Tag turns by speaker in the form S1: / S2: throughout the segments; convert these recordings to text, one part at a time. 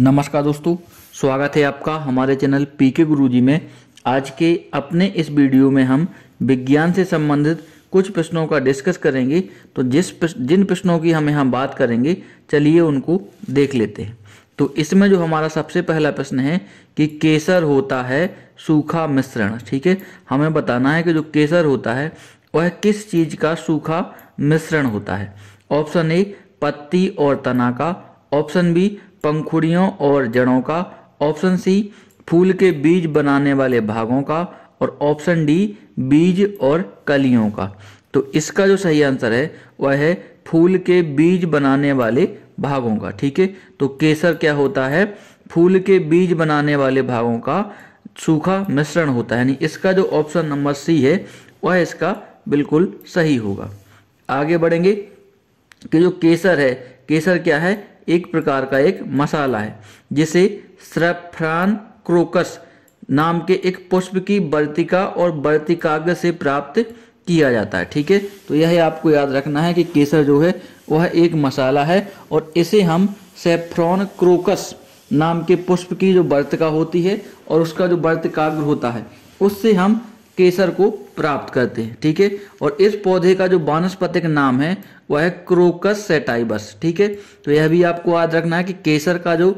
S1: नमस्कार दोस्तों स्वागत है आपका हमारे चैनल पी के गुरु जी में आज के अपने इस वीडियो में हम विज्ञान से संबंधित कुछ प्रश्नों का डिस्कस करेंगे तो जिस जिन प्रश्नों की हम यहाँ बात करेंगे चलिए उनको देख लेते हैं तो इसमें जो हमारा सबसे पहला प्रश्न है कि केसर होता है सूखा मिश्रण ठीक है हमें बताना है कि जो केसर होता है वह किस चीज़ का सूखा मिश्रण होता है ऑप्शन ए पत्ती और तना का ऑप्शन बी पंखुड़ियों और जड़ों का ऑप्शन सी फूल के बीज बनाने वाले भागों का और ऑप्शन डी बीज और कलियों का तो इसका जो सही आंसर है वह है फूल के बीज बनाने वाले भागों का ठीक है तो केसर क्या होता है फूल के बीज बनाने वाले भागों का सूखा मिश्रण होता है यानी इसका जो ऑप्शन नंबर सी है वह इसका बिल्कुल सही होगा आगे बढ़ेंगे कि जो केसर है केसर क्या है एक प्रकार का एक मसाला है जिसे सफ्रान क्रोकस नाम के एक पुष्प की बर्तिका और बर्तिकाग्र से प्राप्त किया जाता है ठीक है तो यह आपको याद रखना है कि केसर जो है वह एक मसाला है और इसे हम सेफ्रॉन क्रोकस नाम के पुष्प की जो वर्तिका होती है और उसका जो वर्तिकाग्र होता है उससे हम केसर को प्राप्त करते हैं ठीक है और इस पौधे का जो वानस्पतिक नाम है वह है क्रोकस सेटाइबस ठीक है तो यह भी आपको याद रखना है कि केसर का जो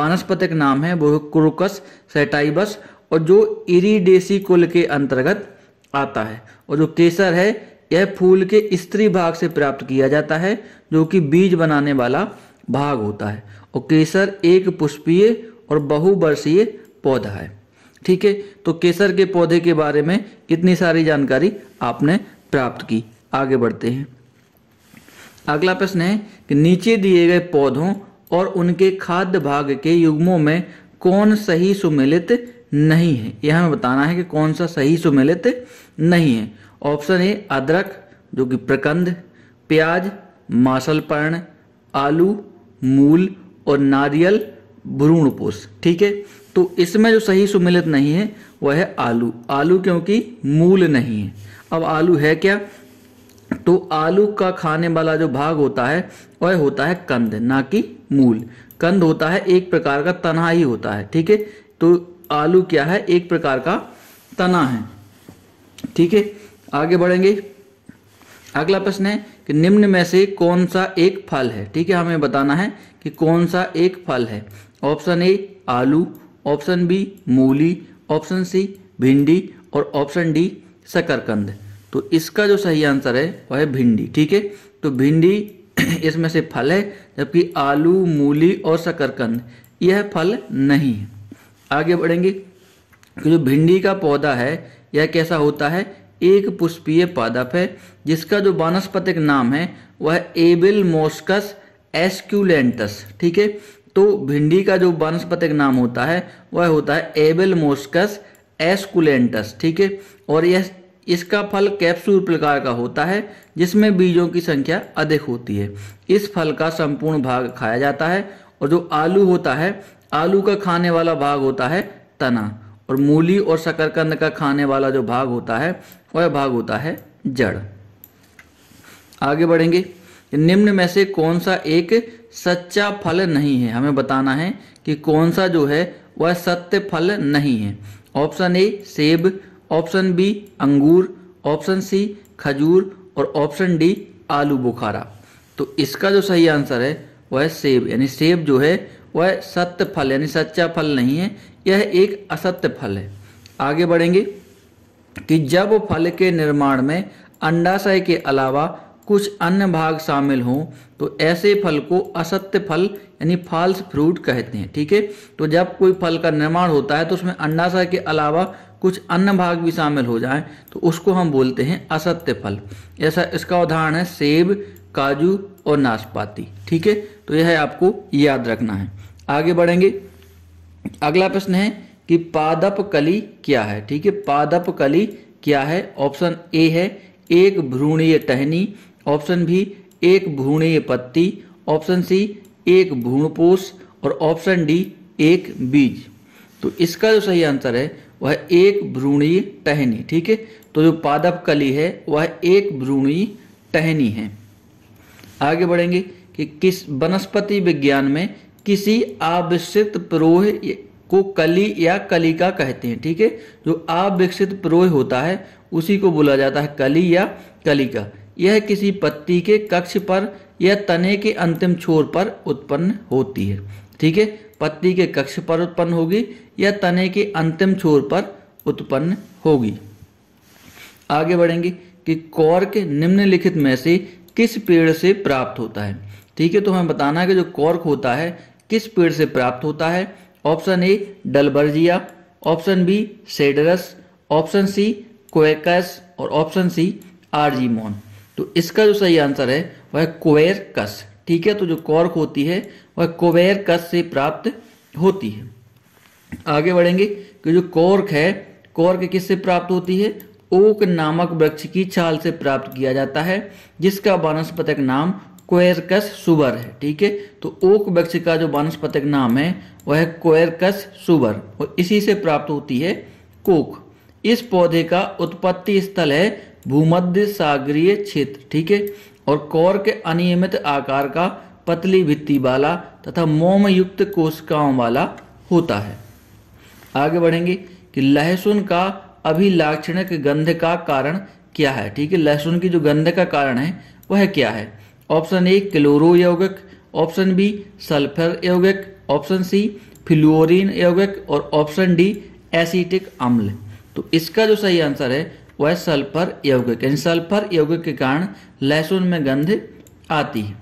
S1: वानस्पतिक नाम है वो है क्रोकस सेटाइबस और जो इरीडेसी कुल के अंतर्गत आता है और जो केसर है यह फूल के स्त्री भाग से प्राप्त किया जाता है जो कि बीज बनाने वाला भाग होता है और केसर एक पुष्पीय और बहुवर्षीय पौधा है ठीक है तो केसर के पौधे के बारे में इतनी सारी जानकारी आपने प्राप्त की आगे बढ़ते हैं अगला प्रश्न है कि नीचे दिए गए पौधों और उनके खाद्य भाग के युग्मों में कौन सही सुमेलित नहीं है यह हमें बताना है कि कौन सा सही सुमेलित नहीं है ऑप्शन है अदरक जो कि प्रकंद प्याज मासलपर्ण आलू मूल और नारियल भ्रूणपोष ठीक है तो इसमें जो सही सुमिलित नहीं है वह है आलू आलू क्योंकि मूल नहीं है अब आलू है क्या तो आलू का खाने वाला जो भाग होता है वह होता है कंद ना कि मूल कंद होता है एक प्रकार का तना ही होता है ठीक है तो आलू क्या है एक प्रकार का तना है ठीक है आगे बढ़ेंगे अगला प्रश्न है कि निम्न में से कौन सा एक फल है ठीक है हमें बताना है कि कौन सा एक फल है ऑप्शन ए आलू ऑप्शन बी मूली ऑप्शन सी भिंडी और ऑप्शन डी शकरकंद तो इसका जो सही आंसर है वह है भिंडी ठीक है तो भिंडी इसमें से फल है जबकि आलू मूली और शकरकंद यह फल नहीं है आगे बढ़ेंगे कि जो भिंडी का पौधा है यह कैसा होता है एक पुष्पीय पादप है जिसका जो वानस्पतिक नाम है वह एबिल मोस्कस एस्क्यूलेंटस ठीक है तो भिंडी का जो वनस्पतिक नाम होता है वह होता है एबल मोस्कस एस्कुलेंटस ठीक है और यह इसका फल कैप्सूल प्रकार का होता है जिसमें बीजों की संख्या अधिक होती है इस फल का संपूर्ण भाग खाया जाता है और जो आलू होता है आलू का खाने वाला भाग होता है तना और मूली और शकरकंद का खाने वाला जो भाग होता है वह भाग होता है जड़ आगे बढ़ेंगे निम्न में से कौन सा एक सच्चा फल नहीं है हमें बताना है कि कौन सा जो है वह सत्य फल नहीं है ऑप्शन ए सेब ऑप्शन बी अंगूर ऑप्शन सी खजूर और ऑप्शन डी आलू बुखारा तो इसका जो सही आंसर है वह सेब यानी सेब जो है वह सत्य फल यानी सच्चा फल नहीं है यह एक असत्य फल है आगे बढ़ेंगे कि जब फल के निर्माण में अंडाशय के अलावा कुछ अन्य भाग शामिल हों तो ऐसे फल को असत्य फल यानी फाल्स फ्रूट कहते हैं ठीक है तो जब कोई फल का निर्माण होता है तो उसमें अंडाशय के अलावा कुछ अन्य भाग भी शामिल हो जाए तो उसको हम बोलते हैं असत्य फल ऐसा इसका उदाहरण है सेब काजू और नाशपाती ठीक है तो यह आपको याद रखना है आगे बढ़ेंगे अगला प्रश्न है कि पादप कली क्या है ठीक है पादप कली क्या है ऑप्शन ए है एक भ्रूणीय टहनी ऑप्शन भी एक भ्रूणीय पत्ती ऑप्शन सी एक भ्रूणपोष और ऑप्शन डी एक बीज तो इसका जो सही आंसर है वह एक भ्रूणीय टहनी ठीक है तो जो पादप कली है वह एक भ्रूणीय टहनी है आगे बढ़ेंगे कि किस वनस्पति विज्ञान में किसी आविष्कृत प्रोह को कली या कलिका कहते हैं ठीक है जो आविकसित प्रोह होता है उसी को बोला जाता है कली या कलिका यह किसी पत्ती के कक्ष पर या तने के अंतिम छोर पर उत्पन्न होती है ठीक है पत्ती के कक्ष पर उत्पन्न होगी या तने के अंतिम छोर पर उत्पन्न होगी आगे बढ़ेंगे कि कॉर्क निम्नलिखित में से किस पेड़ से प्राप्त होता है ठीक है तो हमें बताना है कि जो कॉर्क होता है किस पेड़ से प्राप्त होता है option A Dalbergia option B Cedrus option C Quercus और ऑप्शन सी आरजीमोन तो इसका जो सही आंसर है वह कोवेर कस ठीक है तो जो कॉर्क होती है वह कोवेर कस से प्राप्त होती है आगे बढ़ेंगे कि जो कॉर्क है कॉर्क किससे प्राप्त होती है ओक नामक वृक्ष की छाल से प्राप्त किया जाता है जिसका वानस्पतिक नाम कोयरकस सुबर है ठीक है तो ओक वृक्ष का जो वानस्पतिक नाम है वह है कोयरकस सुबर और इसी से प्राप्त होती है कोक इस पौधे का उत्पत्ति स्थल है भूमध्य सागरीय क्षेत्र ठीक है और कौर के अनियमित आकार का पतली भित्ति वाला तथा मोम युक्त कोशिकाओं वाला होता है आगे बढ़ेंगे कि लहसुन का अभिलाक्षणिक गंध का कारण क्या है ठीक है लहसुन की जो गंध का कारण है वह क्या है ऑप्शन ए क्लोरो यौगिक ऑप्शन बी सल्फर यौगिक ऑप्शन सी फ्लोरिन यौगिक और ऑप्शन डी एसिटिक अम्ल तो इसका जो सही आंसर है वह सल्फर यौगिक इन सल्फर यौगिक के कारण लहसुन में गंध आती है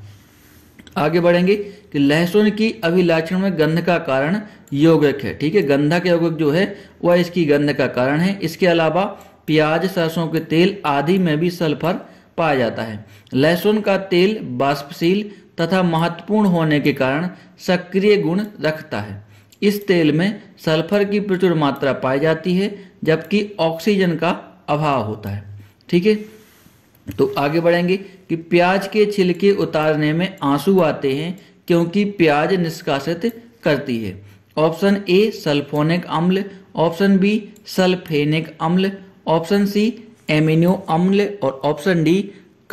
S1: आगे बढ़ेंगे कि लहसुन की अभिलाक्षण में गंध का कारण यौगिक है ठीक है गंधक यौगिक जो है वह इसकी गंध का कारण है इसके अलावा प्याज सरसों के तेल आदि में भी सल्फर पाया जाता है लहसुन का तेल बाष्पशील तथा महत्वपूर्ण होने के कारण सक्रिय गुण रखता है इस तेल में सल्फर की प्रचुर मात्रा पाई जाती है जबकि ऑक्सीजन का अभाव होता है ठीक है तो आगे बढ़ेंगे कि प्याज के छिलके उतारने में आंसू आते हैं क्योंकि प्याज निष्कासित करती है ऑप्शन ए सल्फोनिक अम्ल ऑप्शन बी सल्फेनिक अम्ल ऑप्शन सी एमिनो अम्ल और ऑप्शन डी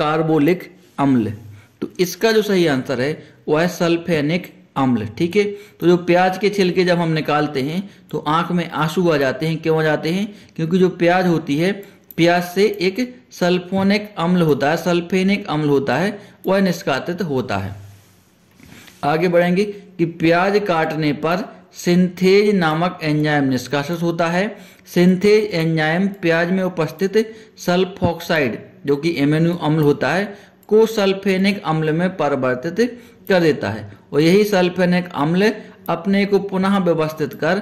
S1: कार्बोलिक अम्ल तो इसका जो सही आंसर है वह है सल्फेनिक अम्ल ठीक है तो जो प्याज के छिलके जब हम निकालते हैं तो आंख में आंसू आ जाते हैं क्यों आ जाते हैं क्योंकि जो प्याज होती है प्याज से एक सल्फोनिक अम्ल होता है सल्फेनिक अम्ल होता है वह निष्कातित होता है आगे बढ़ेंगे कि प्याज काटने पर सिंथेज नामक एंजाइम निष्कासित होता है सिंथेज एंजाइम प्याज में उपस्थित सल्फोक्साइड जो कि एमेन्यू अम्ल होता है को सल्फेनिक अम्ल में परिवर्तित कर देता है और यही सल्फेनिक अम्ल अपने को पुनः व्यवस्थित कर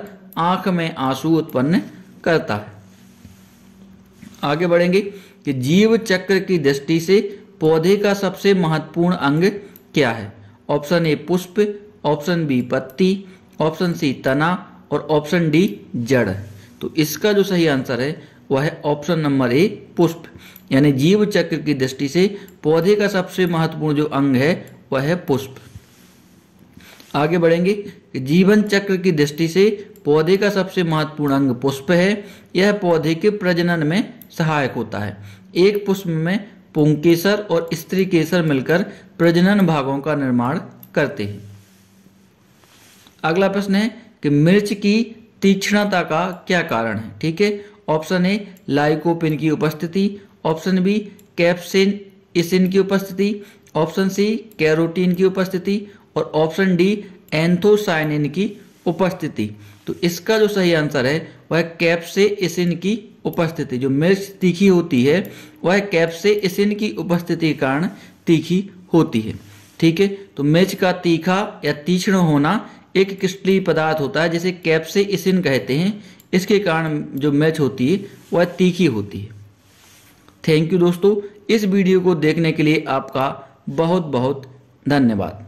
S1: आंख में आंसू उत्पन्न करता है आगे बढ़ेंगे कि जीव चक्र की दृष्टि से पौधे का सबसे महत्वपूर्ण अंग क्या है ऑप्शन ए पुष्प ऑप्शन बी पत्ती ऑप्शन सी तना और ऑप्शन डी जड़ तो इसका जो सही आंसर है वह है ऑप्शन नंबर ए पुष्प यानी जीव चक्र की दृष्टि से पौधे का सबसे महत्वपूर्ण जो अंग है वह है पुष्प आगे बढ़ेंगे जीवन चक्र की दृष्टि से पौधे का सबसे महत्वपूर्ण अंग पुष्प है यह पौधे के प्रजनन में सहायक होता है एक पुष्प में पुंकेसर और स्त्री केसर मिलकर प्रजनन भागों का निर्माण करते हैं अगला प्रश्न है कि मिर्च की तीक्ष्णता का क्या कारण है ठीक है ऑप्शन ए लाइकोपिन की उपस्थिति ऑप्शन बी कैप्सिन इसिन की उपस्थिति ऑप्शन सी कैरोटीन की उपस्थिति और ऑप्शन डी एंथोसाइनिन की उपस्थिति तो इसका जो सही आंसर है वह इसिन की उपस्थिति जो मिर्च तीखी होती है वह इसिन की उपस्थिति के कारण तीखी होती है ठीक है तो मिर्च का तीखा या तीक्ष्ण होना एक क्रिस्टली पदार्थ होता है जिसे इसिन कहते हैं इसके कारण जो मिर्च होती है वह तीखी होती है थैंक यू दोस्तों इस वीडियो को देखने के लिए आपका बहुत बहुत धन्यवाद